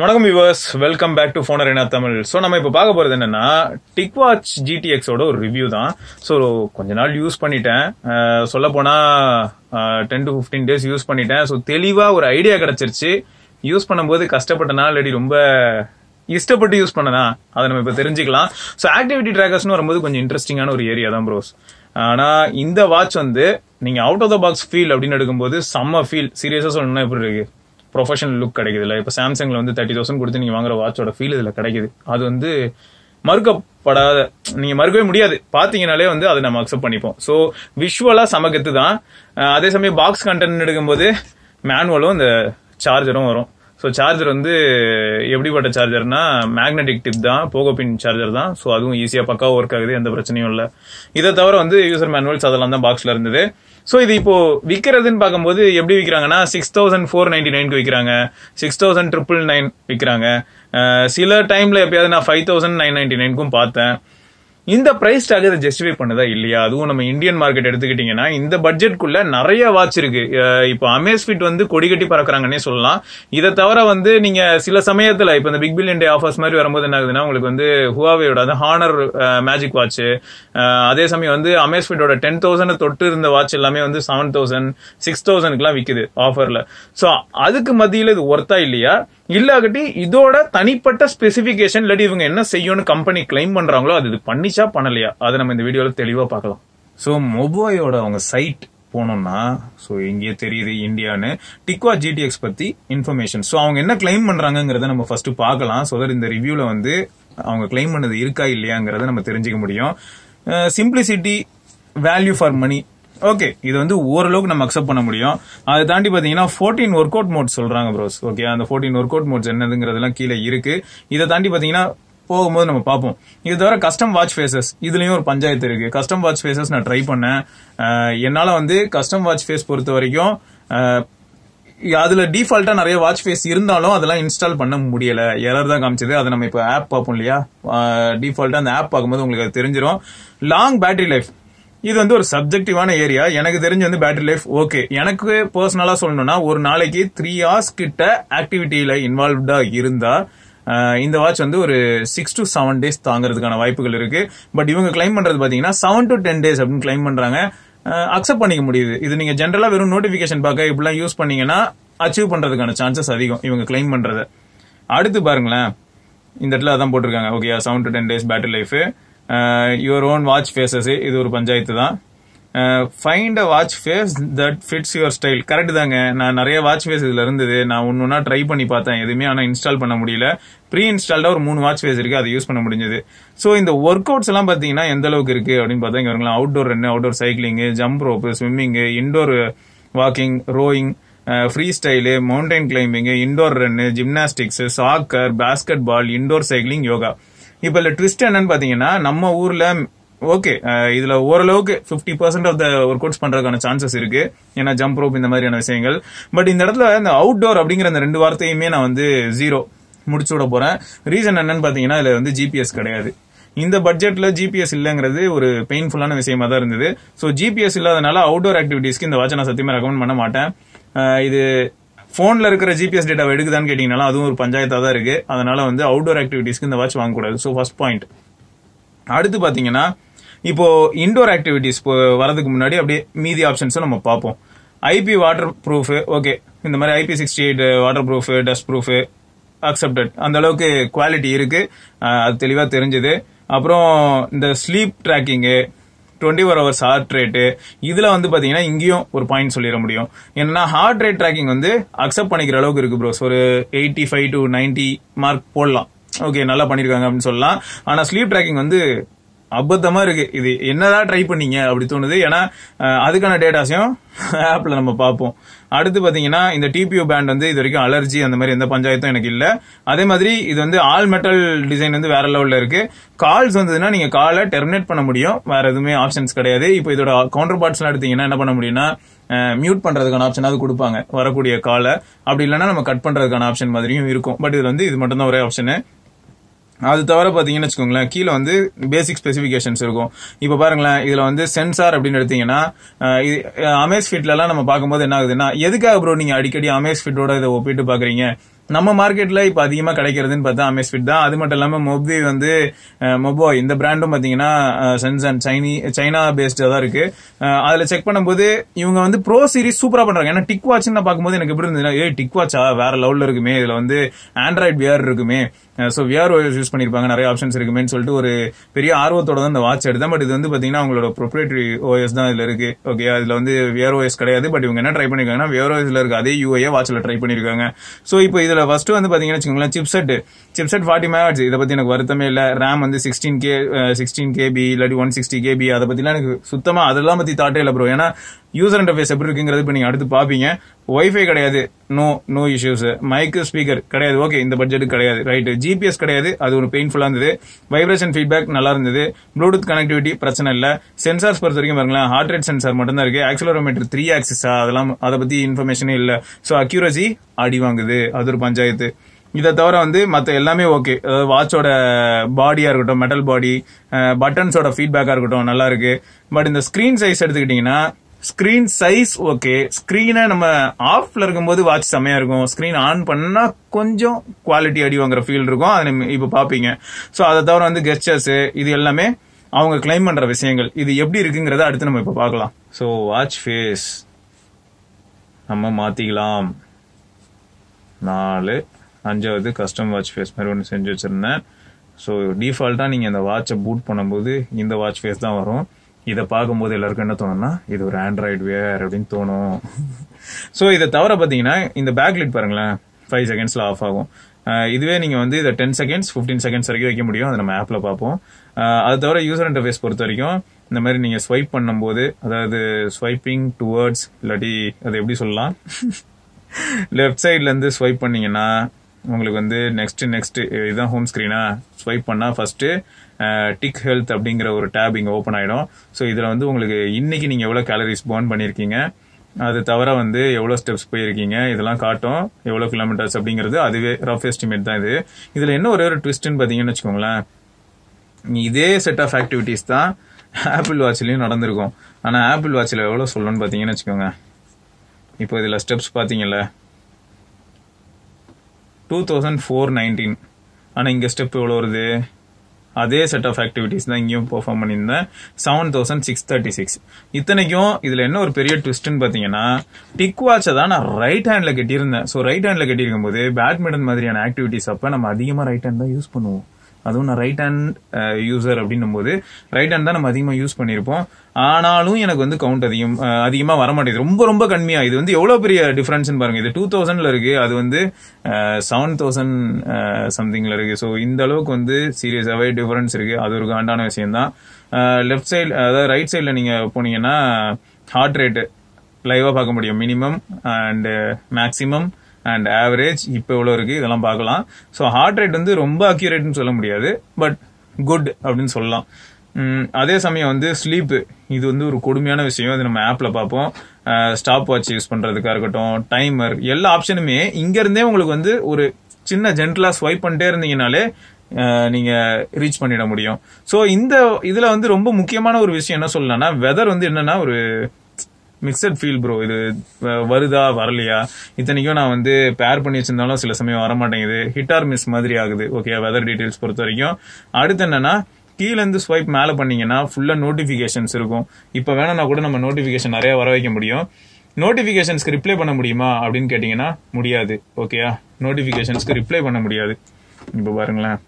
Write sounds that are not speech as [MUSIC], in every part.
வணக்கம் viewers welcome back to Phoner என்ன Tamil so நம்ம இப்போ பார்க்க போகிறது என்னென்னா டிக் வாட்ச் ஜிடிஎக்ஸோட ஒரு ரிவ்யூ தான் ஸோ கொஞ்ச நாள் யூஸ் பண்ணிட்டேன் சொல்ல போனால் ten to fifteen days use பண்ணிட்டேன் ஸோ தெளிவாக ஒரு ஐடியா கிடச்சிருச்சு யூஸ் பண்ணும்போது கஷ்டப்பட்ட நாள் ரொம்ப இஷ்டப்பட்டு யூஸ் பண்ணனா அதை நம்ம இப்போ தெரிஞ்சுக்கலாம் ஸோ ஆக்டிவிட்டி ட்ராக்கர்ஸ்னு வரும்போது கொஞ்சம் இன்ட்ரெஸ்டிங்கான ஒரு ஏரியா தான் ப்ரோஸ் ஆனால் இந்த வாட்ச் வந்து நீங்கள் out of the box feel அப்படின்னு எடுக்கும்போது செம்ம ஃபீல் சீரியஸாக சொல்லணும்னா எப்படி இருக்குது ப்ரொஃபஷனல் லுக் கிடைக்குதுல்ல இப்போ சாம்சங்கில் வந்து தேர்ட்டி தௌசண்ட் கொடுத்து நீங்கள் வாங்குற வாட்சோட ஃபீல் இதில் கிடைக்குது அது வந்து மறுக்கப்படாத நீங்கள் மறுக்கவே முடியாது பார்த்தீங்கனாலே வந்து அதை நம்ம அக்செப்ட் பண்ணிப்போம் ஸோ விஷுவலாக சமகத்து தான் அதே சமயம் பாக்ஸ் கண்டென்ட் எடுக்கும்போது மேனுவலும் இந்த சார்ஜரும் வரும் ஸோ சார்ஜர் வந்து எப்படிப்பட்ட சார்ஜர்னா மேக்னெட்டிக் டிப் தான் போகோ பின் சார்ஜர் தான் ஸோ அதுவும் ஈஸியாக பக்காவாக ஒர்க் ஆகுது எந்த பிரச்சனையும் இல்லை இதை தவிர வந்து யூசர் மேனுவல்ஸ் அதெல்லாம் தான் பாக்ஸில் இருந்தது ஸோ இது இப்போ விற்கிறதுன்னு பார்க்கும்போது எப்படி விற்கிறாங்கன்னா சிக்ஸ் தௌசண்ட் ஃபோர் நைன்டி நைனுக்கு விற்கிறாங்க சிக்ஸ் தௌசண்ட் ட்ரிபிள் நைன் விற்கிறாங்க சில டைமில் எப்பயாவது நான் ஃபைவ் தௌசண்ட் நைன் நைன்டி நைனுக்கும் பார்த்தேன் இந்த பிரைஸ் டாக் இதை ஜஸ்டிஃபை பண்ணுதா இல்லையா அதுவும் நம்ம இந்தியன் மார்க்கெட் எடுத்துக்கிட்டீங்கன்னா இந்த பட்ஜெட்குள்ள நிறைய வாட்ச் இருக்கு இப்போ அமேஸ்ஃபிட் வந்து கொடி கட்டி பறக்குறாங்கன்னே சொல்லலாம் இதை தவிர வந்து நீங்க சில சமயத்தில் இப்போ இந்த பிக் பில்லியன் டே ஆஃபர்ஸ் மாதிரி வரும்போது என்ன ஆகுதுன்னா உங்களுக்கு வந்து ஹுவாவேயோட அந்த ஹானர் மேஜிக் வாட்ச் அதே சமயம் வந்து அமேஸ்ஃபிட்டோட டென் தௌசண்ட் தொட்டு இருந்த வாட்ச் எல்லாமே வந்து செவன் தௌசண்ட் சிக்ஸ் தௌசண்ட்க்குலாம் விற்குது ஆஃபரில் ஸோ அதுக்கு மத்தியில் இது ஒர்த்தா இல்லையா இல்லாகட்டி இதோட தனிப்பட்ட ஸ்பெசிபிகேஷன் இல்லாட்டி இவங்க என்ன செய்யும்னு கம்பெனி கிளைம் பண்றாங்களோ அது இது பண்ணிச்சா பண்ணலையா அதை நம்ம இந்த வீடியோவில் தெளிவாக பார்க்கலாம் ஸோ மொபையோட அவங்க சைட் போனோம்னா ஸோ இங்கேயே தெரியுது இந்தியான்னு டிக்வா ஜிடிஎக்ஸ் பத்தி இன்ஃபர்மேஷன் ஸோ அவங்க என்ன கிளைம் பண்றாங்கிறத நம்ம ஃபர்ஸ்ட் பார்க்கலாம் ஸோ தட் இந்த ரிவ்யூல வந்து அவங்க கிளைம் பண்ணது இருக்கா இல்லையாங்கிறத நம்ம தெரிஞ்சுக்க முடியும் simplicity value for money okay இது வந்து ஓரளவுக்கு நம்ம அக்செப்ட் பண்ண முடியும் அதை தாண்டி பார்த்தீங்கன்னா ஃபோர்டீன் ஒர்க் அவுட் மோட்ஸ் சொல்கிறாங்க ப்ரோஸ் ஓகே அந்த ஃபோர்டீன் ஒர்க் அவுட் மோட்ஸ் என்னதுங்கிறதெல்லாம் கீழே இருக்கு இதை தாண்டி பாத்தீங்கன்னா போகும்போது நம்ம பார்ப்போம் இது தவிர கஸ்டம் வாட்ச் ஃபேஸஸ் இதுலயும் ஒரு பஞ்சாயத்து இருக்கு கஸ்டம் வாட்ச் ஃபேஸஸ் நான் ட்ரை பண்ணேன் என்னால வந்து கஸ்டம் வாட்ச் ஃபேஸ் பொறுத்த வரைக்கும் அதுல டிஃபால்ட்டா நிறைய வாட்ச் ஃபேஸ் இருந்தாலும் அதெல்லாம் இன்ஸ்டால் பண்ண முடியல எரர் தான் காமிச்சது அதை நம்ம இப்போ ஆப் பார்ப்போம் இல்லையா டிஃபால்ட்டா அந்த ஆப் பார்க்கும்போது உங்களுக்கு அது தெரிஞ்சிடும் லாங் பேட்டரி லைஃப் இது வந்து ஒரு சப்ஜெக்டிவான ஏரியா எனக்கு தெரிஞ்சு வந்து பேட்டரி லைஃப் ஓகே எனக்கு பர்சனலா சொல்லணும்னா ஒரு நாளைக்கு த்ரீ ஹார்ஸ் கிட்ட ஆக்டிவிட்டியில இன்வால்வ்டா இருந்தா இந்த வாட்ச் வந்து ஒரு சிக்ஸ் டு செவன் டேஸ் தாங்கிறதுக்கான வாய்ப்புகள் இருக்கு பட் இவங்க கிளைம் பண்றது பாத்தீங்கன்னா செவன் டு டென் டேஸ் அப்படின்னு கிளைம் பண்றாங்க அக்செப்ட் பண்ணிக்க முடியுது இது நீங்க ஜென்ரலா வெறும் நோட்டிபிகேஷன் பார்க்க இப்படிலாம் யூஸ் பண்ணீங்கன்னா அச்சீவ் பண்றதுக்கான சான்சஸ் அதிகம் இவங்க கிளைம் பண்றத அடுத்து பாருங்களேன் இந்த இடத்துல அதான் போட்டிருக்காங்க okay seven to ten days battery life your own watch faces இது ஒரு பஞ்சாயத்து தான் find a watch face that fits your style correct தாங்க நான் நிறைய வாட்ச் ஃபேஸ் இதில் இருந்தது நான் ஒன்று ஒன்றா ட்ரை பண்ணி பார்த்தேன் எதுவுமே ஆனால் இன்ஸ்டால் பண்ண முடியல ப்ரீ இன்ஸ்டால்டாக ஒரு மூணு வாட்ச் ஃபேஸ் இருக்குது அதை யூஸ் பண்ண முடிஞ்சது ஸோ இந்த ஒர்க் அவுட்ஸ் எல்லாம் பார்த்தீங்கன்னா எந்த அளவுக்கு இருக்குது அப்படின்னு பார்த்தா இங்கே வருங்களா outdoor run outdoor cycling jump rope swimming indoor walking rowing freestyle mountain climbing indoor run gymnastics soccer basketball indoor cycling yoga இப்போ இல்ல ட்விஸ்ட் என்னன்னு பார்த்தீங்கன்னா நம்ம ஊரில் ஓகே இதுல ஓரளவுக்கு fifty percent of the workouts பண்றதுக்கான chances இருக்கு ஏன்னா ஜம்ப் ரோப் இந்த மாதிரியான விஷயங்கள் பட் இந்த இடத்துல இந்த அவுட்டோர் அப்படிங்கிற அந்த ரெண்டு வார்த்தையுமே நான் வந்து ஜீரோ முடிச்சு விட போறேன் ரீசன் என்னன்னு பாத்தீங்கன்னா இதுல வந்து ஜிபிஎஸ் கிடையாது இந்த பட்ஜெட்ல ஜிபிஎஸ் இல்லைங்கிறது ஒரு பெயின்ஃபுல்லான விஷயமா தான் இருந்தது ஸோ ஜிபிஎஸ் இல்லாதனால அவுட்டோர் ஆக்டிவிட்டீஸ்க்கு இந்த வாட்சை நான் சத்தியமா ரெக்கமெண்ட் பண்ண மாட்டேன் இது ஃபோனில் இருக்கிற ஜிபிஎஸ் டேட்டா எடுக்குதான்னு கேட்டிங்கனாலும் அதுவும் ஒரு பஞ்சாயத்தாக தான் இருக்குது அதனால் வந்து அவுடோர் ஆக்டிவிட்டீஸ்க்கு இந்த வாட்ச் வாங்கக்கூடாது ஸோ ஃபர்ஸ்ட் பாயிண்ட் அடுத்து பார்த்தீங்கன்னா இப்போ இன்டோர் ஆக்டிவிட்டீஸ் வரதுக்கு முன்னாடி அப்படியே மீதி ஆப்ஷன்ஸும் நம்ம பார்ப்போம் ஐபி வாட்டர் ப்ரூஃப் ஓகே இந்த மாதிரி IP sixty eight waterproof dustproof accepted அந்த அளவுக்கு குவாலிட்டி இருக்கு அது தெளிவாக தெரிஞ்சது அப்புறம் இந்த sleep tracking twenty four hours heart rate இதில் வந்து பார்த்தீங்கன்னா இங்கேயும் ஒரு பாயிண்ட் சொல்லிட முடியும் ஏன்னா ஹார்ட் ரேட் ட்ராக்கிங் வந்து அக்செப்ட் பண்ணிக்கிற அளவுக்கு இருக்கு ப்ரோஸ் ஒரு eighty five to ninety mark போடலாம் ஓகே நல்லா பண்ணியிருக்காங்க அப்படின்னு சொல்லலாம் ஆனால் ஸ்லீப் ட்ராக்கிங் வந்து அபத்தமா இருக்கு இது என்னதான் ட்ரை பண்ணீங்க அப்படி தோணுது ஏன்னா அதுக்கான டேட்டாஸையும் ஆப்ல [LAUGHS] நம்ம பார்ப்போம் அடுத்து பாத்தீங்கன்னா இந்த டிபியூ பேண்ட் வந்து இது வரைக்கும் அலர்ஜி அந்த மாதிரி எந்த பஞ்சாயத்தும் எனக்கு இல்ல அதே மாதிரி இது வந்து ஆல் மெட்டல் டிசைன் வந்து வேற லெவல்ல இருக்கு கால்ஸ் வந்ததுன்னா நீங்க காலை டெர்மினேட் பண்ண முடியும் வேற எதுவுமே ஆப்ஷன்ஸ் கிடையாது இப்போ இதோட கவுண்டர் பார்ட்ஸ்லாம் எடுத்தீங்கன்னா என்ன பண்ண முடியும்னா மியூட் பண்றதுக்கான ஆப்ஷனாவது கொடுப்பாங்க வரக்கூடிய காலை அப்படி இல்லைன்னா நம்ம கட் பண்றதுக்கான ஆப்ஷன் மாதிரியும் இருக்கும் பட் இதுல வந்து இது மட்டும் தான் ஒரே ஆப்ஷனு அது தவிர பார்த்தீங்கன்னு வச்சுக்கோங்களேன் கீழே வந்து பேசிக் ஸ்பெசிஃபிகேஷன்ஸ் இருக்கும் இப்போ பாருங்களேன் இதில் வந்து சென்சார் அப்படின்னு எடுத்தீங்கன்னா அமேஸ் ஃபிட்லலாம் நம்ம பார்க்கும்போது என்ன ஆகுதுன்னா எதுக்காக ப்ரோ நீங்கள் அடிக்கடி அமேஸ் ஃபிட்டோட இதை ஒப்பிட்டு பார்க்குறீங்க நம்ம மார்க்கெட்ல இப்போ அதிகமாக கிடைக்கிறதுன்னு பார்த்தா அமேஸ் ஃபிட் தான் அது மட்டும் இல்லாமல் மொபி வந்து மொபோ இந்த பிராண்டும் பார்த்தீங்கன்னா சென்சன் சைனி சைனா பேஸ்டாக தான் இருக்கு அதில் செக் பண்ணும்போது இவங்க வந்து ப்ரோ சீரிஸ் சூப்பராக பண்ணுறாங்க ஏன்னா டிக் வாட்ச்னு நான் பார்க்கும்போது எனக்கு எப்படி இருந்ததுன்னா ஏ டிக் வாட்சா வேற லெவலில் இருக்குமே இதில் வந்து ஆண்ட்ராய்ட் வியர் இருக்குமே ஸோ uh, விஆர்ஓஎஸ் யூஸ் பண்ணியிருப்பாங்க நிறைய ஆப்ஷன்ஸ் இருக்குமேனு சொல்லிட்டு ஒரு பெரிய ஆர்வத்தோட தான் இந்த வாட்ச் எடுத்தேன் பட் இது வந்து பார்த்தீங்கன்னா அவங்களோட ப்ரொப்ரேட்டரி ஓஎஸ் தான் இதில் இருக்கு ஓகே அதில் வந்து ஓஎஸ் கிடையாது பட் இவங்க என்ன ட்ரை பண்ணியிருக்காங்கன்னா ஓஎஸ்ல இருக்க அதே யூஏ வாட்சில் ட்ரை பண்ணியிருக்காங்க ஸோ இப்போ இதில் ஃபர்ஸ்ட் வந்து பார்த்தீங்கன்னா வச்சுக்கோங்களேன் சிப்செட் சிப்செட் ஃபார்ட்டி மேட்ச் இதை பற்றி எனக்கு வருத்தமே இல்லை ரேம் வந்து சிக்ஸ்டீன் கே சிக்ஸ்டீன் கேபி இல்லாட்டி ஒன் சிக்ஸ்டி கேபி அதை பற்றிலாம் எனக்கு சுத்தமாக அதெல்லாம் பற்றி தாட்டே இல்லை ப்ரோ ஏன்னா யூசர் இன்டர்ஃபேஸ் எப்படி இருக்குங்கிறது இப்போ நீங்கள் அடுத்து பார்ப்பீங்க ஒய்ஃபை கிடையாது no no issues mic speaker கிடையாது ஓகே இந்த பட்ஜெட்டு கிடையாது ரைட்டு ஜிபிஎஸ் கிடையாது அது ஒரு பெயின்ஃபுல்லாக இருந்தது வைப்ரேஷன் ஃபீட்பேக் நல்லா இருந்தது ப்ளூடூத் கனெக்டிவிட்டி பிரச்சனை இல்லை சென்சார்ஸ் பொறுத்த வரைக்கும் பாருங்களேன் ஹார்ட் ரேட் சென்சார் மட்டும் தான் இருக்கு ஆக்சலரோமீட்டர் த்ரீ ஆக்சிஸா அதெல்லாம் அதை பற்றி இன்ஃபர்மேஷனே இல்லை ஸோ அக்யூரசி அடி வாங்குது அது ஒரு பஞ்சாயத்து இதை தவிர வந்து மற்ற எல்லாமே ஓகே அதாவது வாட்சோட பாடியாக இருக்கட்டும் மெட்டல் பாடி பட்டன்ஸோட ஃபீட்பேக்காக இருக்கட்டும் நல்லா இருக்கு பட் இந்த ஸ்க்ரீன் சைஸ் எடுத்துக்கிட்டிங்கன்னா ஸ்க்ரீன் சைஸ் ஓகே ஸ்கிரீனை நம்ம ஆஃப்ல இருக்கும்போது வாட்ச் செம்மையா இருக்கும் ஸ்க்ரீன் ஆன் பண்ணா கொஞ்சம் குவாலிட்டி அடி வாங்குற ஃபீல் இருக்கும் அதை இப்போ பார்ப்பீங்க ஸோ அதை தவிர வந்து கெஸ்டர்ஸ் இது எல்லாமே அவங்க கிளைம் பண்ற விஷயங்கள் இது எப்படி இருக்குங்கிறத அடுத்து நம்ம இப்போ பார்க்கலாம் ஸோ வாட்ச் ஃபேஸ் நம்ம மாத்திக்கலாம் நாலு அஞ்சாவது கஸ்டம் வாட்ச் ஃபேஸ் மாதிரி ஒன்று செஞ்சு வச்சிருந்தேன் ஸோ டிஃபால்ட்டாக நீங்கள் இந்த வாட்சை பூட் பண்ணும்போது இந்த வாட்ச் ஃபேஸ் தான் வரும் இதை பார்க்கும்போது எல்லாருக்கும் என்ன தோணும்னா இது ஒரு ஆண்ட்ராய்டு வேர் அப்படின்னு தோணும் ஸோ இதை தவிர பார்த்தீங்கன்னா இந்த பேக் லிட் பாருங்களேன் ஃபைவ் செகண்ட்ஸில் ஆஃப் ஆகும் இதுவே நீங்கள் வந்து இதை டென் செகண்ட்ஸ் ஃபிஃப்டீன் செகண்ட்ஸ் வரைக்கும் வைக்க முடியும் அதை நம்ம ஆப்பில் பார்ப்போம் அது தவிர யூசர் இன்டர்ஃபேஸ் பொறுத்த வரைக்கும் இந்த மாதிரி நீங்கள் ஸ்வைப் பண்ணும்போது அதாவது ஸ்வைப்பிங் டுவர்ட்ஸ் இல்லாட்டி அதை எப்படி சொல்லலாம் லெஃப்ட் சைட்லேருந்து ஸ்வைப் பண்ணீங்கன்னா உங்களுக்கு வந்து நெக்ஸ்ட் நெக்ஸ்ட் இதுதான் ஹோம் ஸ்க்ரீனா ஸ்வைப் பண்ணால் ஃபஸ்ட்டு டிக் ஹெல்த் அப்படிங்கிற ஒரு டேப் இங்கே ஓப்பன் ஆகிடும் ஸோ இதில் வந்து உங்களுக்கு இன்னைக்கு நீங்கள் எவ்வளோ கேலரிஸ் பர்ன் பண்ணியிருக்கீங்க அது தவிர வந்து எவ்வளோ ஸ்டெப்ஸ் போயிருக்கீங்க இதெல்லாம் காட்டும் எவ்வளோ கிலோமீட்டர்ஸ் அப்படிங்கிறது அதுவே ரஃப் எஸ்டிமேட் தான் இது இதில் என்ன ஒரே ஒரு ட்விஸ்ட்டுன்னு பார்த்தீங்கன்னு வச்சுக்கோங்களேன் இதே செட் ஆஃப் ஆக்டிவிட்டிஸ் தான் ஆப்பிள் வாட்ச்லேயும் நடந்திருக்கும் ஆனால் ஆப்பிள் வாட்ச்ல எவ்வளோ சொல்லணும்னு பார்த்தீங்கன்னு வச்சுக்கோங்க இப்போ இதில் ஸ்டெப்ஸ் பார்த்தீங்கல்ல டூ தௌசண்ட் ஃபோர் நைன்டீன் ஆனால் இங்கே ஸ்டெப் எவ்வளோ வருது அதே செட் ஆஃப் ஆக்டிவிட்டிஸ் தான் இங்கேயும் பெர்ஃபார்ம் பண்ணியிருந்தேன் seven thousand six thirty six இத்தனைக்கும் இதில் என்ன ஒரு பெரிய ட்விஸ்ட்னு பார்த்தீங்கன்னா டிக் வாட்சை தான் நான் ரைட் ஹேண்டில் கட்டியிருந்தேன் ஸோ ரைட் ஹேண்டில் கட்டியிருக்கும் போது பேட்மிண்டன் மாதிரியான ஆக்டிவிட்டிஸ் அப்போ நம்ம அதிகமாக ரைட் ஹேண்ட் தான் யூஸ் பண்ணுவோம் அதுவும் நான் ரைட் ஹேண்ட் யூசர் அப்படின்னும் போது ரைட் ஹேண்ட் தான் நம்ம அதிகமாக யூஸ் பண்ணியிருப்போம் ஆனாலும் எனக்கு வந்து கவுண்ட் அதிகம் அதிகமாக வரமாட்டேது ரொம்ப ரொம்ப கம்மியாக இது வந்து எவ்வளோ பெரிய டிஃப்ரென்ஸ்னு பாருங்கள் இது டூ தௌசண்டில் இருக்குது அது வந்து செவன் தௌசண்ட் சம்திங்கில் இருக்குது ஸோ இந்த அளவுக்கு வந்து சீரியஸாகவே டிஃப்ரென்ஸ் இருக்குது அது ஒரு காண்டான விஷயம்தான் லெஃப்ட் சைடு அதாவது ரைட் சைடில் நீங்கள் போனீங்கன்னா ஹார்ட் ரேட்டு லைவாக பார்க்க முடியும் minimum and maximum and average இப்போ எவ்வளோ இருக்குது இதெல்லாம் பார்க்கலாம் ஸோ ஹார்ட் ரேட் வந்து ரொம்ப அக்யூரேட்னு சொல்ல முடியாது பட் குட் அப்படின்னு சொல்லலாம் அதே சமயம் வந்து ஸ்லீப்பு இது வந்து ஒரு கொடுமையான விஷயம் அது நம்ம ஆப்பில் பார்ப்போம் ஸ்டாப் வாட்ச் யூஸ் பண்ணுறதுக்காக இருக்கட்டும் டைமர் எல்லா ஆப்ஷனுமே இங்கேருந்தே உங்களுக்கு வந்து ஒரு சின்ன ஜென்டலாக ஸ்வைப் பண்ணிட்டே இருந்தீங்கனாலே நீங்கள் ரீச் பண்ணிட முடியும் ஸோ இந்த இதில் வந்து ரொம்ப முக்கியமான ஒரு விஷயம் என்ன சொல்லலாம்னா வெதர் வந்து என்னென்னா ஒரு மிக்சட் ஃபீல் ப்ரோ இது வருதா வரலையா இத்தனைக்கும் நான் வந்து பேர் பண்ணி வச்சிருந்தாலும் சில சமயம் வரமாட்டேங்குது ஹிட் ஆர் மிஸ் மாதிரி ஆகுது ஓகே வெதர் டீட்டெயில்ஸ் பொறுத்த வரைக்கும் அடுத்து என்னன்னா கீழேருந்து ஸ்வைப் மேலே பண்ணீங்கன்னா ஃபுல்லாக நோட்டிஃபிகேஷன்ஸ் இருக்கும் இப்போ வேணும்னா கூட நம்ம நோட்டிஃபிகேஷன் நிறையா வர வைக்க முடியும் நோட்டிஃபிகேஷன்ஸ்க்கு ரிப்ளை பண்ண முடியுமா அப்படின்னு கேட்டிங்கன்னா முடியாது ஓகேயா நோட்டிஃபிகேஷன்ஸ்க்கு ரிப்ளை பண்ண முடியாது இப்போ பாருங்களேன்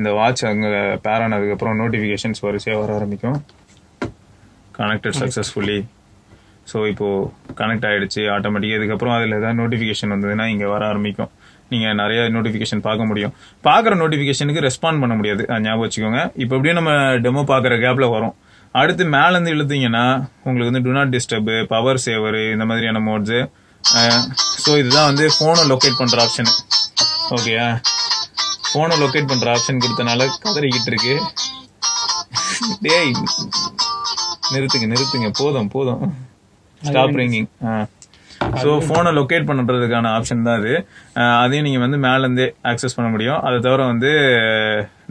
இந்த வாட்ச் அங்கே பேரானதுக்கப்புறம் நோட்டிஃபிகேஷன்ஸ் வரிசையாக வர ஆரம்பிக்கும் கனெக்டட் சக்ஸஸ்ஃபுல்லி ஸோ இப்போது கனெக்ட் ஆகிடுச்சு ஆட்டோமேட்டிக்காக இதுக்கப்புறம் அதில் ஏதாவது நோட்டிஃபிகேஷன் வந்ததுன்னா இங்கே வர ஆரம்பிக்கும் நீங்கள் நிறைய நோட்டிஃபிகேஷன் பார்க்க முடியும் பார்க்குற நோட்டிஃபிகேஷனுக்கு ரெஸ்பாண்ட் பண்ண முடியாது ஞாபகம் வச்சுக்கோங்க இப்போ எப்படியும் நம்ம டெமோ பார்க்குற கேப்பில் வரும் அடுத்து மேலேருந்து இழுத்தீங்கன்னா உங்களுக்கு வந்து do not disturb power saver இந்த மாதிரியான மோட்ஸு ஸோ இதுதான் வந்து ஃபோனை லொக்கேட் பண்ணுற ஆப்ஷனு ஓகேயா ஃபோனை லொக்கேட் பண்ணுற ஆப்ஷன் கொடுத்தனால கதறிக்கிட்டு இருக்கு [LAUGHS] டேய் நிறுத்துங்க நிறுத்துங்க போதும் போதும் ஸ்டாப் ரிங்கிங் ஸோ ஃபோனை லொக்கேட் பண்ணுறதுக்கான ஆப்ஷன் தான் அது அதையும் நீங்கள் வந்து மேலேருந்தே ஆக்சஸ் பண்ண முடியும் அதை தவிர வந்து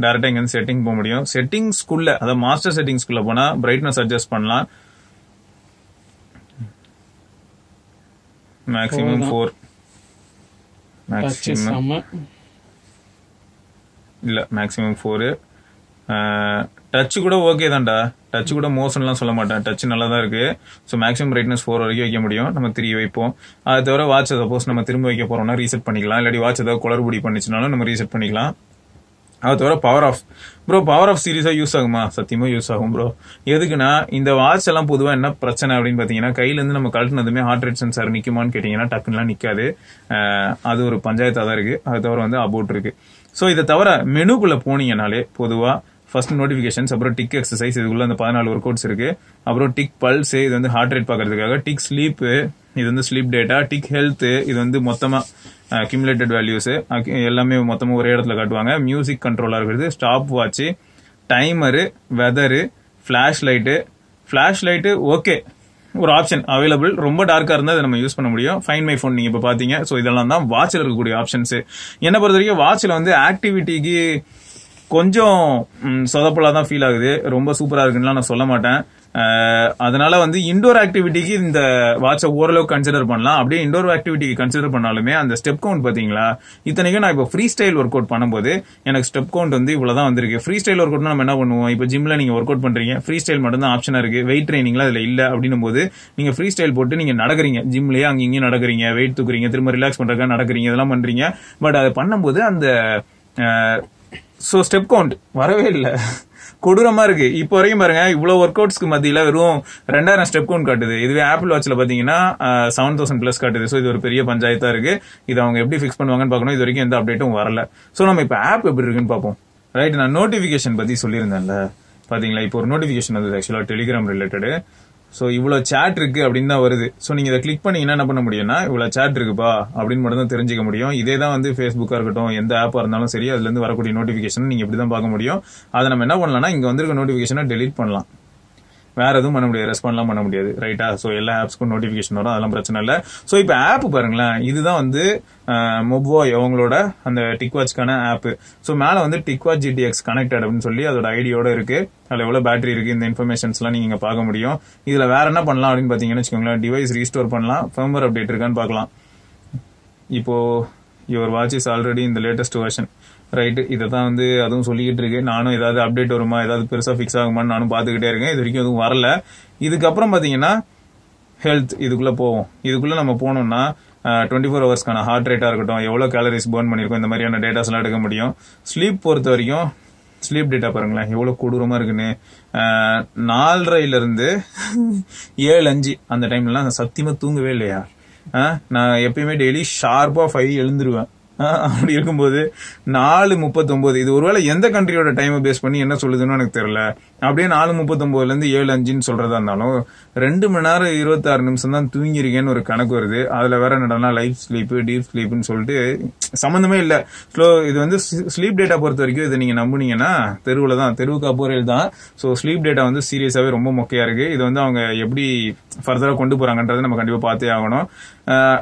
டேரெக்டாக இங்கே வந்து செட்டிங் போக முடியும் செட்டிங்ஸ்குள்ளே அதாவது மாஸ்டர் செட்டிங்ஸ்குள்ளே போனால் பிரைட்னஸ் அட்ஜஸ்ட் பண்ணலாம் மேக்ஸிமம் ஃபோர் மேக்ஸிமம் இல்லை மேக்ஸிமம் ஃபோரு டச் கூட ஓகே தான்டா டச் கூட மோசன்லாம் சொல்ல மாட்டேன் டச் நல்லா தான் இருக்குது ஸோ மேக்ஸிமம் பிரைட்னஸ் ஃபோர் வரைக்கும் வைக்க முடியும் நம்ம த்ரீ வைப்போம் அது தவிர வாட்ச் சப்போஸ் நம்ம திரும்ப வைக்க போகிறோம்னா ரீசெட் பண்ணிக்கலாம் இல்லாட்டி வாட்ச் ஏதாவது குளறுபடி பண்ணிச்சுனாலும் நம்ம ரீசெட் பண்ணிக்கலாம் அது தவிர power off bro power off சீரிஸாக யூஸ் ஆகுமா சத்தியமாக யூஸ் ஆகும் ப்ரோ எதுக்குன்னா இந்த வாட்ச் எல்லாம் பொதுவாக என்ன பிரச்சனை அப்படின்னு பார்த்தீங்கன்னா கையிலேருந்து நம்ம கழட்டினதுமே ஹார்ட் ரேட் சென்சார் நிற்குமான்னு கேட்டிங்கன்னா டக்குன்னுலாம் நிற்காது அது ஒரு பஞ்சாயத்தாக தான் இருக்குது அது தவிர வந்து அபோட் இருக்குது ஸோ இதை தவிர மெனுக்குள்ளே போனீங்கனாலே பொதுவாக ஃபர்ஸ்ட் நோட்டிஃபிகேஷன்ஸ் அப்புறம் டிக் எக்ஸசைஸ் இதுக்குள்ள அந்த பதினாலு ஒர்க் அவுட்ஸ் இருக்கு அப்புறம் டிக் பல்ஸ் இது வந்து ஹார்ட் ரேட் பார்க்கறதுக்காக டிக் ஸ்லீப் இது வந்து ஸ்லீப் டேட்டா டிக் ஹெல்த் இது வந்து மொத்தமாக அக்யூமுலேட்டட் வேல்யூஸ் எல்லாமே மொத்தமாக ஒரே இடத்துல காட்டுவாங்க மியூசிக் கண்ட்ரோலாக இருக்கிறது stopwatch timer weather flashlight flashlight okay ஒரு ஆப்ஷன் அவைலபிள் ரொம்ப டார்க்காக இருந்தால் அதை நம்ம யூஸ் பண்ண முடியும் ஃபைன் மை ஃபோன் நீங்கள் இப்போ பார்த்தீங்க ஸோ இதெல்லாம் தான் வாட்சில் இருக்கக்கூடிய ஆப்ஷன்ஸ் என்ன பொறுத்த வரைக்கும் வாட்சில் வந்து ஆக்டிவிட்டிக்கு கொஞ்சம் சொதப்பலாக தான் ஃபீல் ஆகுது ரொம்ப சூப்பராக இருக்குன்னுலாம் நான் சொல்ல மாட்டேன் அதனால வந்து இண்டோர் ஆக்டிவிட்டிக்கு இந்த வாட்சை ஓரளவுக்கு கன்சிடர் பண்ணலாம் அப்படியே இண்டோர் ஆக்டிவிட்டிக்கு கன்சிடர் பண்ணாலுமே அந்த ஸ்டெப் கவுண்ட் பார்த்தீங்களா இத்தனைக்கும் நான் இப்போ ஃப்ரீ ஸ்டைல் ஒர்க் அவுட் பண்ணும்போது எனக்கு ஸ்டெப் கவுண்ட் வந்து இவ்வளவுதான் வந்திருக்கு ஃப்ரீ ஸ்டைல் ஒர்க் அவுட்னா நம்ம என்ன பண்ணுவோம் இப்போ ஜிம்மில் நீங்கள் ஒர்க் அவுட் பண்ணுறீங்க ஃப்ரீ ஸ்டைல் மட்டும் தான் ஆப்ஷனா இருக்குது வெயிட் ட்ரைனிங்லாம் அதுல இல்லை அப்படின்னும் போது நீங்கள் ஃப்ரீ ஸ்டைல் போட்டு நீங்கள் நடக்கிறீங்க ஜிம்லயே அங்கே இங்கேயும் நடக்கிறீங்க வெயிட் தூக்குறீங்க திரும்ப ரிலாக்ஸ் பண்ணுறதுக்காக நடக்கிறீங்க இதெல்லாம் பண்ணுறீங்க பட் அதை பண்ணும்போது அந்த ஸோ ஸ்டெப் கவுண்ட் வரவே இல்லை கொடூரமா இருக்கு இப்போ வரைக்கும் பாருங்க இவ்வளோ ஒர்க் அவுட்ஸ்க்கு மத்தியில் வெறும் ரெண்டாயிரம் ஸ்டெப் கவுண்ட் காட்டுது இதுவே ஆப்பிள் வாட்சில் பார்த்தீங்கன்னா செவன் தௌசண்ட் ப்ளஸ் காட்டுது ஸோ இது ஒரு பெரிய பஞ்சாயத்தா இருக்கு இது அவங்க எப்படி ஃபிக்ஸ் பண்ணுவாங்கன்னு பார்க்கணும் இது வரைக்கும் எந்த அப்டேட்டும் வரல ஸோ நம்ம இப்போ ஆப் எப்படி இருக்குன்னு பார்ப்போம் ரைட் நான் நோட்டிஃபிகேஷன் பத்தி சொல்லியிருந்தேன்ல பாத்தீங்களா இப்போ ஒரு நோட்டிஃபிகேஷன் வந்தது ஆக்சுவலா டெலிகிராம் ரிலேட்டடு ஸோ இவ்வளோ சேட் இருக்கு அப்படின்னு தான் வருது ஸோ நீங்கள் இதை கிளிக் பண்ணி என்ன பண்ண முடியும்னா இவ்வளோ சேட் இருக்குப்பா அப்படின்னு மட்டும் தான் தெரிஞ்சிக்க முடியும் இதே தான் வந்து ஃபேஸ்புக்காக இருக்கட்டும் எந்த ஆப்பாக இருந்தாலும் சரி அதுலேருந்து வரக்கூடிய நோட்டிஃபிகேஷன் நீங்கள் இப்படி தான் பார்க்க முடியும் அதை நம்ம என்ன பண்ணலாம்னா இங்கே வந்துருக்க நோட்டிஃபிகேஷனை டெலிட் பண்ணலாம் வேற எதுவும் பண்ண முடியாது ரெஸ்பாண்ட்லாம் பண்ண முடியாது ரைட்டா ஸோ எல்லா ஆப்ஸ்க்கும் நோட்டிபிகேஷன் வரும் அதெல்லாம் பிரச்சனை இல்லை ஸோ இப்போ ஆப் பாருங்களேன் இதுதான் வந்து மொபோய் அவங்களோட அந்த டிக் வாட்ச்க்கான ஆப் ஸோ மேலே வந்து டிக்வாட்ச் ஜிடிஎக்ஸ் கனெக்டட் அப்படின்னு சொல்லி அதோட ஐடியோட இருக்கு அதில் எவ்வளோ பேட்டரி இருக்கு இந்த இன்ஃபர்மேஷன்ஸ்லாம் நீங்கள் பார்க்க முடியும் இதில் வேற என்ன பண்ணலாம் அப்படின்னு பார்த்தீங்கன்னு வச்சுக்கோங்களேன் டிவைஸ் ரீஸ்டோர் பண்ணலாம் ஃபர்ம்வேர் அப்டேட் இருக்கான்னு பார்க்கலாம் இப்போ யுவர் வாட்ச் இஸ் ஆல்ரெடி இந்த லேட்டஸ்ட் வெர்ஷன் ரைட்டு இதை தான் வந்து அதுவும் சொல்லிக்கிட்டு இருக்கு நானும் ஏதாவது அப்டேட் வருமா ஏதாவது பெருசாக ஃபிக்ஸ் ஆகுமான்னு நானும் பார்த்துக்கிட்டே இருக்கேன் இது வரைக்கும் எதுவும் வரல இதுக்கப்புறம் பார்த்தீங்கன்னா ஹெல்த் இதுக்குள்ளே போவோம் இதுக்குள்ளே நம்ம போனோம்னா டுவெண்ட்டி ஃபோர் ஹவர்ஸ்க்கான ஹார்ட் ரேட்டாக இருக்கட்டும் எவ்வளோ கேலரிஸ் பேர்ன் பண்ணியிருக்கோம் இந்த மாதிரியான டேட்டாஸ்லாம் எடுக்க முடியும் ஸ்லீப் பொறுத்த வரைக்கும் ஸ்லீப் டேட்டா பாருங்களேன் எவ்வளோ கொடூரமாக இருக்குன்னு நாலரைலேருந்து ஏழு அஞ்சு அந்த டைம்லாம் சத்தியமாக தூங்கவே இல்லையா நான் எப்பயுமே டெய்லி ஷார்ப்பாக ஃபைவ் எழுந்துருவேன் அப்படி இருக்கும்போது நாலு முப்பத்தொம்போது இது ஒருவேளை எந்த கண்ட்ரியோட டைமை பேஸ் பண்ணி என்ன சொல்லுதுன்னு எனக்கு தெரியல அப்படியே நாலு முப்பத்தொம்போதுலேருந்து ஏழு அஞ்சுன்னு சொல்கிறதா இருந்தாலும் ரெண்டு மணி நேரம் இருபத்தாறு நிமிஷம் தான் தூங்கிருக்கேன்னு ஒரு கணக்கு வருது அதில் வேற நடனா லைஃப் ஸ்லீப்பு டீப் ஸ்லீப்புன்னு சொல்லிட்டு சம்மந்தமே இல்லை ஸ்லோ இது வந்து ஸ்லீப் டேட்டா பொறுத்த வரைக்கும் இதை நீங்கள் நம்புனீங்கன்னா தெருவில் தான் தெருவுக்கு அப்போரையில் தான் ஸோ ஸ்லீப் டேட்டா வந்து சீரியஸாகவே ரொம்ப மொக்கையாக இருக்குது இது வந்து அவங்க எப்படி ஃபர்தராக கொண்டு போகிறாங்கன்றதை நம்ம கண்டிப்பாக பார்த்தே ஆகணும்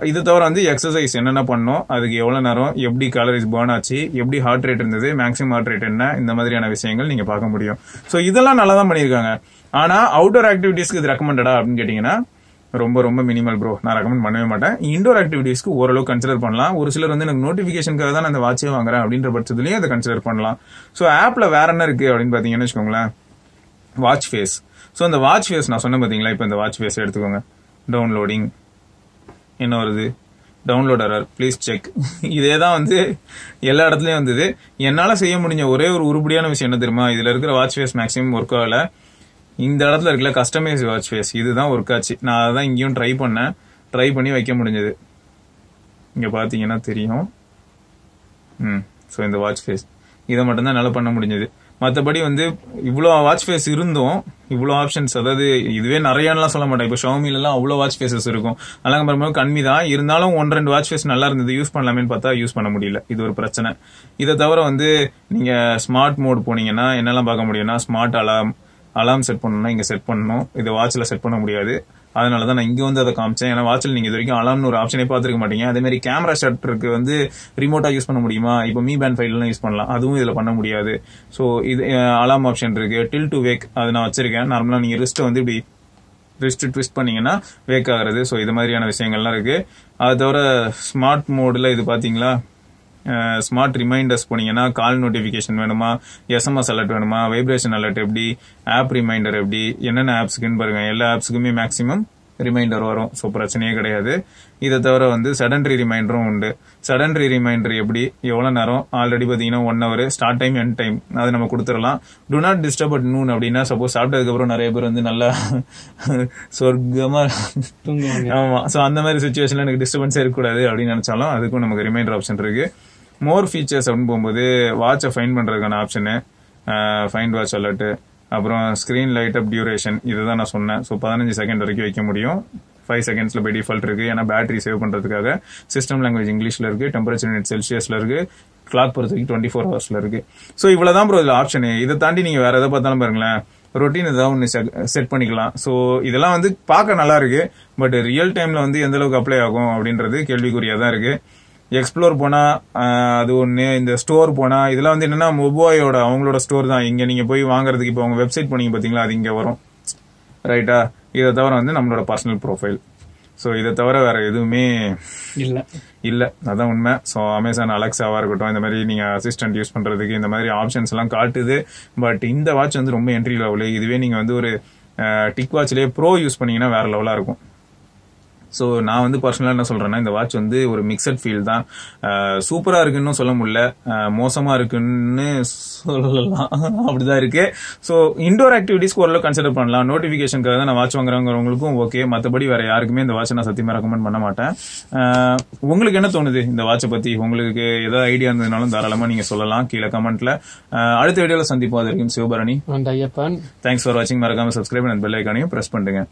இது தவிர வந்து எக்ஸசைஸ் என்னென்ன பண்ணோம் அதுக்கு எவ்வளோ நேரம் எப்படி கேலரிஸ் பேர்ன் ஆச்சு எப்படி ஹார்ட் ரேட் இருந்தது மேக்ஸிமம் ஹார்ட் ரேட் என்ன இந்த மாதிரியான விஷயங்கள் நீங்கள் பார்க்க முடியும் ஸோ இதெல்லாம் அதெல்லாம் நல்லா தான் பண்ணியிருக்காங்க ஆனா அவுட்டோர் ஆக்டிவிட்டீஸ்க்கு இது ரெக்கமெண்டடா அப்படின்னு கேட்டீங்கன்னா ரொம்ப ரொம்ப மினிமல் ப்ரோ நான் ரெக்கமெண்ட் பண்ணவே மாட்டேன் இண்டோர் ஆக்டிவிட்டீஸ்க்கு ஓரளவு கன்சிடர் பண்ணலாம் ஒரு சிலர் வந்து எனக்கு நோட்டிஃபிகேஷனுக்காக தான் அந்த வாட்சே வாங்குறேன் அப்படின்ற பட்சத்துலேயும் அதை கன்சிடர் பண்ணலாம் ஸோ ஆப்ல வேற என்ன இருக்கு அப்படின்னு பாத்தீங்கன்னு வச்சுக்கோங்களேன் வாட்ச் ஃபேஸ் ஸோ அந்த வாட்ச் ஃபேஸ் நான் சொன்னேன் பார்த்தீங்களா இப்போ இந்த வாட்ச் ஃபேஸ் எடுத்துக்கோங்க டவுன்லோடிங் என்ன வருது டவுன்லோட் ஆர் ப்ளீஸ் செக் இதே தான் வந்து எல்லா இடத்துலையும் வந்தது என்னால் செய்ய முடிஞ்ச ஒரே ஒரு உருப்படியான விஷயம் என்ன தெரியுமா இதில் இருக்கிற வாட்ச் ஃபேஸ் மேக்ஸிமம் ஒர்க் ஆகலை இந்த இடத்துல இருக்கல கஸ்டமைஸ் வாட்ச் ஃபேஸ் இதுதான் ஒர்க் ஆச்சு நான் அதை தான் இங்கேயும் ட்ரை பண்ணேன் ட்ரை பண்ணி வைக்க முடிஞ்சது இங்கே பார்த்தீங்கன்னா தெரியும் ம் ஸோ இந்த வாட்ச் ஃபேஸ் இதை மட்டும்தான் என்னால் பண்ண முடிஞ்சது மற்றபடி வந்து இவ்வளோ வாட்ச் ஃபேஸ் இருந்தும் இவ்வளோ ஆப்ஷன்ஸ் அதாவது இதுவே நிறையாலாம் சொல்ல மாட்டேன் இப்போ ஷவுமிலலாம் அவ்வளோ வாட்ச் ஃபேஸஸ் இருக்கும் அதெல்லாம் பாரும்போது கம்மி தான் இருந்தாலும் ஒன் ரெண்டு வாட்ச் ஃபேஸ் நல்லா இருந்தது யூஸ் பண்ணலாமேன்னு பார்த்தா யூஸ் பண்ண முடியல இது ஒரு பிரச்சனை இதை தவிர வந்து நீங்கள் ஸ்மார்ட் மோட் போனீங்கன்னா என்னெல்லாம் பார்க்க முடியும்னா ஸ்மார்ட் அலாம் அலாம் செட் பண்ணணும்னா இங்கே செட் பண்ணணும் இதை வாட்சில் செட் பண்ண முடியாது அதனால தான் நான் இங்கே வந்து அதை காமிச்சேன் ஏன்னா வாட்சில் நீங்கள் இது வரைக்கும் அலாம்னு ஒரு ஆப்ஷனே பார்த்துருக்க மாட்டீங்க அதே மாதிரி கேமரா ஷட்டருக்கு வந்து ரிமோட்டாக யூஸ் பண்ண முடியுமா இப்போ மீ பேண்ட் ஃபைல்லாம் யூஸ் பண்ணலாம் அதுவும் இதில் பண்ண முடியாது ஸோ இது அலாம் ஆப்ஷன் இருக்கு டில் டு வேக் அதை நான் வச்சிருக்கேன் நார்மலாக நீங்கள் ரிஸ்ட்டை வந்து இப்படி ரிஸ்ட் ட்விஸ்ட் பண்ணீங்கன்னா வேக் ஆகிறது ஸோ இது மாதிரியான விஷயங்கள்லாம் இருக்கு அது தவிர ஸ்மார்ட் மோடில் இது பார்த்தீங்களா ஸ்மார்ட் ரிமைண்டர்ஸ் போனீங்கன்னா கால் நோட்டிஃபிகேஷன் வேணுமா எஸ்எம்எஸ் அலர்ட் வேணுமா வைப்ரேஷன் அலர்ட் எப்படி ஆப் ரிமைண்டர் எப்படி என்னென்ன ஆப்ஸுக்குன்னு பாருங்க எல்லா ஆப்ஸுக்குமே மேக்ஸிமம் ரிமைண்டர் வரும் ஸோ பிரச்சனையே கிடையாது இதை தவிர வந்து சடன்ரி ரிமைண்டரும் உண்டு சடன்ரி ரிமைண்டர் எப்படி எவ்வளோ நேரம் ஆல்ரெடி பார்த்தீங்கன்னா one hour start time end time அது நம்ம கொடுத்துடலாம் do not disturb at noon அப்படின்னா சப்போஸ் சாப்பிட்டதுக்கப்புறம் நிறைய பேர் வந்து நல்லா [LAUGHS] சொர்க்கமாக ஆமாம் ஸோ அந்த மாதிரி சுச்சுவேஷனில் எனக்கு டிஸ்டர்பன்ஸே இருக்கக்கூடாது அப்படின்னு நினச்சாலும் அதுக்கும் நமக்கு ரிமைண்டர் ஆப்ஷன் இருக்குது மோர் ஃபீச்சர்ஸ் அப்படின்னு போகும்போது வாட்சை ஃபைன் பண்ணுறதுக்கான ஆப்ஷனு ஃபைண்ட் வாட்ச் அலர்ட்டு அப்புறம் ஸ்க்ரீன் லைட் அப் டியூரேஷன் இதுதான் நான் சொன்னேன் ஸோ பதினஞ்சு செகண்ட் வரைக்கும் வைக்க முடியும் ஃபைவ் செகண்ட்ஸில் பை டிஃபால்ட் இருக்குது ஏன்னா பேட்டரி சேவ் பண்ணுறதுக்காக சிஸ்டம் லாங்குவேஜ் இங்கிலீஷில் இருக்குது டெம்பரேச்சர் யூனிட் செல்சியஸில் இருக்குது கிளாக் பொறுத்தவரைக்கும் டுவெண்ட்டி ஃபோர் ஹவர்ஸில் இருக்குது ஸோ இவ்வளோ தான் ப்ரோ இதில் ஆப்ஷனு இதை தாண்டி நீங்கள் வேறு எதை பார்த்தாலும் பாருங்களேன் ரொட்டீன் ஏதாவது ஒன்று செட் பண்ணிக்கலாம் ஸோ இதெல்லாம் வந்து பார்க்க நல்லா இருக்கு பட் ரியல் டைமில் வந்து எந்த அளவுக்கு அப்ளை ஆகும் அப்படின்றது கேள்விக்குறியாக தான் இருக்குது எக்ஸ்ப்ளோர் போனால் அது ஒன்று இந்த ஸ்டோர் போனால் இதெல்லாம் வந்து என்னென்னா மொபைலோட அவங்களோட ஸ்டோர் தான் இங்கே நீங்கள் போய் வாங்குறதுக்கு இப்போ அவங்க வெப்சைட் போனீங்க பார்த்தீங்களா அது இங்கே வரும் ரைட்டா இதை தவிர வந்து நம்மளோட பர்சனல் ப்ரொஃபைல் ஸோ இதை தவிர வேற எதுவுமே இல்லை இல்லை அதான் உண்மை ஸோ அமேசான் அலெக்ஸாவாக இருக்கட்டும் இந்த மாதிரி நீங்கள் அசிஸ்டன்ட் யூஸ் பண்ணுறதுக்கு இந்த மாதிரி ஆப்ஷன்ஸ் எல்லாம் காட்டுது பட் இந்த வாட்ச் வந்து ரொம்ப என்ட்ரி லெவலு இதுவே நீங்கள் வந்து ஒரு டிக் வாட்ச்லேயே ப்ரோ யூஸ் பண்ணீங்கன்னா வேற லெவலாக இருக்கும் ஸோ நான் வந்து பர்சனலாக என்ன சொல்கிறேன்னா இந்த வாட்ச் வந்து ஒரு மிக்சட் ஃபீல் தான் சூப்பராக இருக்குன்னு சொல்ல முடியல மோசமாக இருக்குன்னு சொல்லலாம் அப்படிதான் இருக்கு ஸோ இண்டோர் ஆக்டிவிட்டிஸ்க்கு ஓரளவு கன்சிடர் பண்ணலாம் நோட்டிஃபிகேஷனுக்காக தான் நான் வாட்ச் வாங்குறவங்கிறவங்களுக்கும் ஓகே மற்றபடி வேற யாருக்குமே இந்த வாட்சை நான் சத்தியமாக ரெக்கமெண்ட் பண்ண மாட்டேன் உங்களுக்கு என்ன தோணுது இந்த வாட்சை பற்றி உங்களுக்கு ஏதாவது ஐடியா இருந்ததுனாலும் தாராளமாக நீங்கள் சொல்லலாம் கீழே கமெண்ட்ல அடுத்த வீடியோவில் சந்திப்போம் அது சிவபரணி தேங்க்ஸ் ஃபார் வாட்சிங் மறக்காம சப்ஸ்கிரைப் அண்ட் பெல் ஐக்கானையும் ப்ரெஸ் பண்ணுங்க